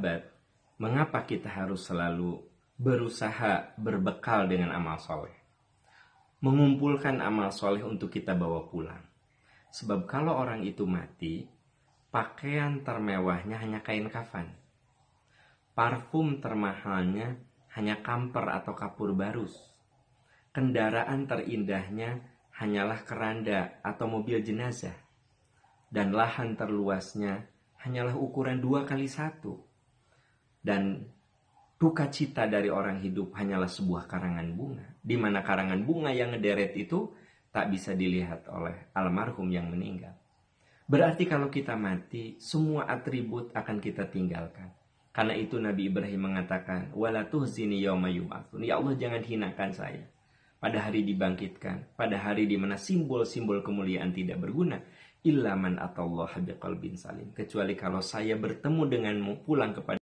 sahabat, mengapa kita harus selalu berusaha berbekal dengan amal soleh? Mengumpulkan amal soleh untuk kita bawa pulang. Sebab kalau orang itu mati, pakaian termewahnya hanya kain kafan. Parfum termahalnya hanya kamper atau kapur barus. Kendaraan terindahnya hanyalah keranda atau mobil jenazah. Dan lahan terluasnya hanyalah ukuran dua kali satu dan duka cita dari orang hidup hanyalah sebuah karangan bunga. Di mana karangan bunga yang ngederet itu tak bisa dilihat oleh almarhum yang meninggal. Berarti kalau kita mati, semua atribut akan kita tinggalkan. Karena itu Nabi Ibrahim mengatakan, Wala tuhzini yawma Ya Allah jangan hinakan saya. Pada hari dibangkitkan, pada hari di mana simbol-simbol kemuliaan tidak berguna, illaman atallaha bin salim. Kecuali kalau saya bertemu denganmu pulang kepada